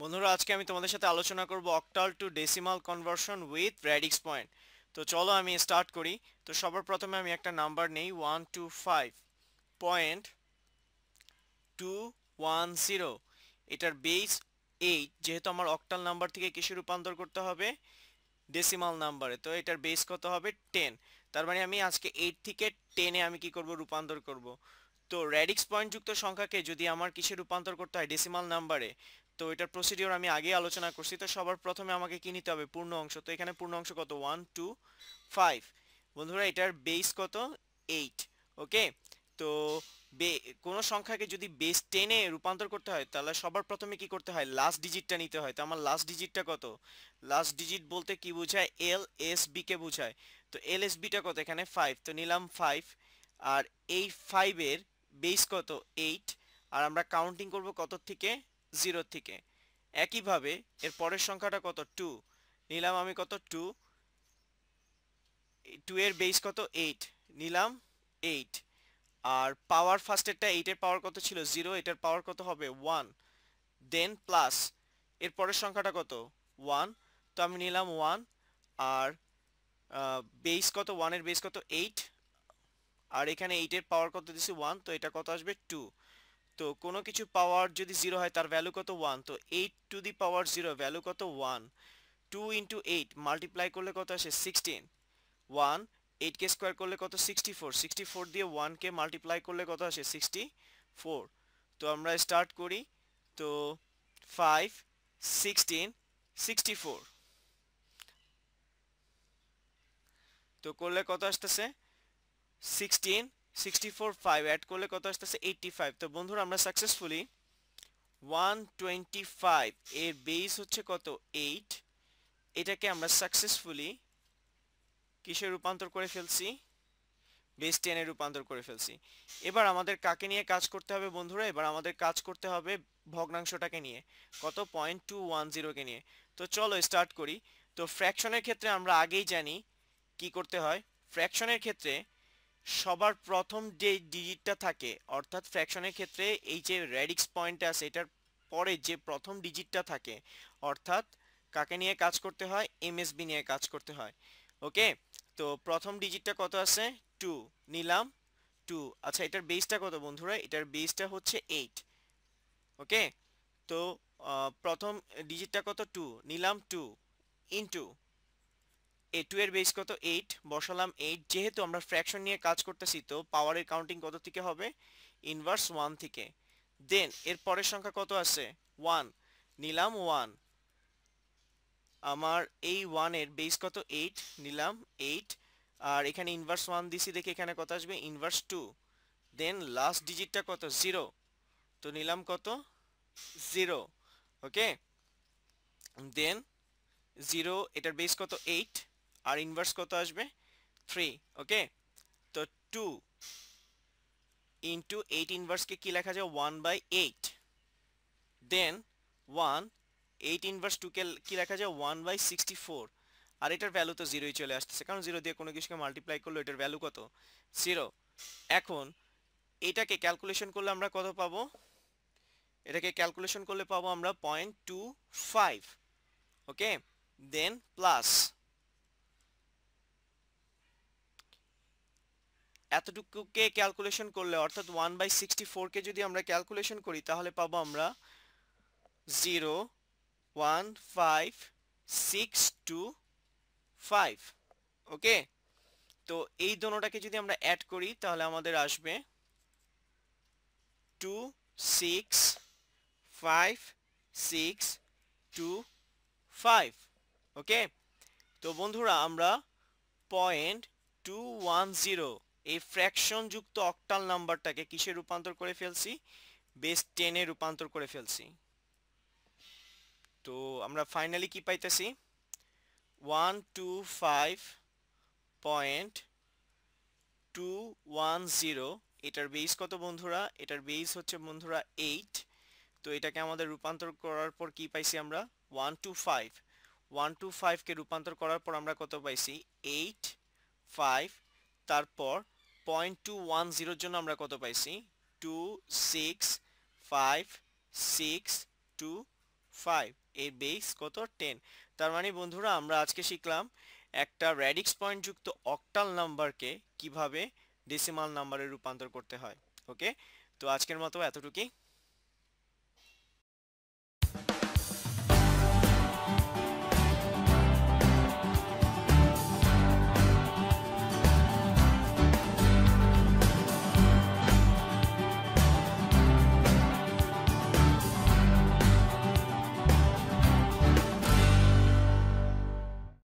বন্ধুরা আজকে আমি তোমাদের সাথে আলোচনা করব octal to decimal conversion with radix point তো চলো আমি স্টার্ট করি তো সবার প্রথমে আমি একটা নাম্বার নেই one two five point two one zero এটার বেস এইট যেহেতু আমার অক্টাল নাম্বার থেকে কিসে রূপান্তর করতে হবে ডেসিমাল নাম্বারে তো এটার বেস কত হবে টেন তার মানে আমি আজকে এইট থেকে টেনে আমি কি করব রূপান্তর করব তো র্যাডিক্স পয়েন্টযুক্ত সংখ্যাকে যদি আমার কিসে রূপান্তর করতে হয় ডেসিমাল নাম্বারে তো এটার প্রসিডিওর আমি আগে আলোচনা করছি তো সবার প্রথমে আমাকে কি নিতে হবে পূর্ণ অংশ তো এখানে পূর্ণ অংশ কত ওয়ান টু ফাইভ বন্ধুরা এটার বেস কত এইট ওকে তো বে কোনো সংখ্যাকে যদি বেস টেনে রূপান্তর করতে হয় তাহলে সবার প্রথমে কি করতে হয় লাস্ট ডিজিটটা নিতে হয় তো আমার লাস্ট ডিজিটটা কত লাস্ট ডিজিট বলতে কি বোঝায় এল এস বিকে বোঝায় তো এল এস বিটা কত এখানে ফাইভ তো নিলাম ফাইভ আর এই ফাইভের বেস কত এইট আর আমরা কাউন্টিং করব কত থেকে জিরো থেকে একইভাবে এর পরের সংখ্যাটা কত টু নিলাম আমি কত টু টু এর বেস কত এইট নিলাম এইট আর পাওয়ার ফার্স্টেরটা এইটের পাওয়ার কত ছিল জিরো এটার পাওয়ার কত হবে ওয়ান দেন প্লাস এর পরের সংখ্যাটা কত ওয়ান তো আমি নিলাম ওয়ান আর বেস কত ওয়ানের বেস কত এইট আর এখানে এইটের পাওয়ার কত দিছি ওয়ান তো এটা কত আসবে টু তো কোনো কিছু পাওয়ার যদি জিরো হয় তার ভ্যালু কত ওয়ান তো eight to the power zero value কত one two into eight multiply করলে কত আসে সিক্সটিন ওয়ান এইট কে স্কোয়ার করলে কত সিক্সটি ফোর সিক্সটি ফোর দিয়ে ওয়ান কে মাল্টিপ্লাই করলে কত আসে সিক্সটি ফোর তো আমরা স্টার্ট করি তো ফাইভ সিক্সটিন সিক্সটি ফোর তো করলে কত আসতেছে sixteen sixty four five add করলে কত আসতেছে এইটটি ফাইভ তো বন্ধুরা আমরা সাকসেসফুলি ওয়ান টোয়েন্টি ফাইভ এর বেস হচ্ছে কত এইট এটাকে আমরা সাকসেসফুলি কিসে রূপান্তর করে ফেলছি বেস টেনে রূপান্তর করে ফেলছি এবার আমাদের কাকে নিয়ে কাজ করতে হবে বন্ধুরা এবার আমাদের কাজ করতে হবে ভগ্নাংশটাকে নিয়ে কত পয়েন্ট টু ওয়ান জিরোকে নিয়ে তো চলো স্টার্ট করি তো ফ্র্যাকশনের ক্ষেত্রে আমরা আগেই জানি কি করতে হয় ফ্র্যাকশনের ক্ষেত্রে সবার প্রথম যে ডিজিটটা থাকে অর্থাৎ ফ্র্যাকশনের ক্ষেত্রে এই যে র্যাডিক্স পয়েন্টটা আছে এটার পরে যে প্রথম ডিজিটটা থাকে অর্থাৎ কাকে নিয়ে কাজ করতে হয় এমএসবি নিয়ে কাজ করতে হয় ওকে তো প্রথম ডিজিটটা কত আছে টু নিলাম টু আচ্ছা এটার বেসটা কত বন্ধুরা এটার বেসটা হচ্ছে এইট ওকে তো প্রথম ডিজিটটা কত টু নিলাম টু ইন্টু এ টু এর বেস কত এইট বসালাম এইট যেহেতু আমরা ফ্র্যাকশন নিয়ে কাজ করতেছি তো পাওয়ারের কাউন্টিং কত থেকে হবে ইনভার্স ওয়ান থেকে দেন এর পরের সংখ্যা কত আছে ওয়ান নিলাম ওয়ান আমার এই ওয়ানের বেস কত এইট নিলাম এইট আর এখানে ইনভার্স ওয়ান দিছি দেখে এখানে কত আসবে ইনভার্স টু দেন লাস্ট ডিজিটটা কত জিরো তো নিলাম কত জিরো ওকে দেন জিরো এটার বেস কত এইট আর ইনভার্স কত আসবে থ্রি ওকে তো টু ইন্টু এইট ইনভার্সকে কী লেখা যায় one by eight then one eight inverse টুকে কী লেখা যায় ওয়ান বাই সিক্সটি ফোর আর এটার ভ্যালু তো জিরোই চলে আসতেছে কারণ জিরো দিয়ে কোনো কিছুকে মাল্টিপ্লাই করলো এটার ভ্যালু কত জিরো এখন এটাকে ক্যালকুলেশন করলে আমরা কত পাবো এটাকে ক্যালকুলেশন করলে পাবো আমরা point two five okay then plus এতটুকুকে ক্যালকুলেশন করলে অর্থাৎ ওয়ান বাই সিক্সটি ফোরকে যদি আমরা ক্যালকুলেশন করি তাহলে পাবো আমরা zero one five six two five okay তো এই দোনোটাকে যদি আমরা অ্যাড করি তাহলে আমাদের আসবে two six five six two five okay তো বন্ধুরা আমরা পয়েন্ট টু ওয়ান জিরো এই ফ্র্যাকশন যুক্ত অক্টাল নাম্বারটাকে কিসে রূপান্তর করে ফেলছি বেস টেনে রূপান্তর করে ফেলছি তো আমরা ফাইনালি কি পাইতেছি one two five point two one zero এটার বেস কত বন্ধুরা এটার বেস হচ্ছে বন্ধুরা এইট তো এটাকে আমাদের রূপান্তর করার পর কি পাইছি আমরা one two five one two ফাইভকে রূপান্তর করার পর আমরা কত পাইছি এইট ফাইভ তারপর পয়েন্ট টু ওয়ান জিরোর জন্য আমরা কত পাইছি two six five six two five এর বেস কত টেন তার মানে বন্ধুরা আমরা আজকে শিখলাম একটা র্যাডিক্স পয়েন্ট যুক্ত অক্টাল নাম্বারকে কিভাবে ডেসিমাল নাম্বারে রূপান্তর করতে হয় ওকে তো আজকের মতো এতটুকুই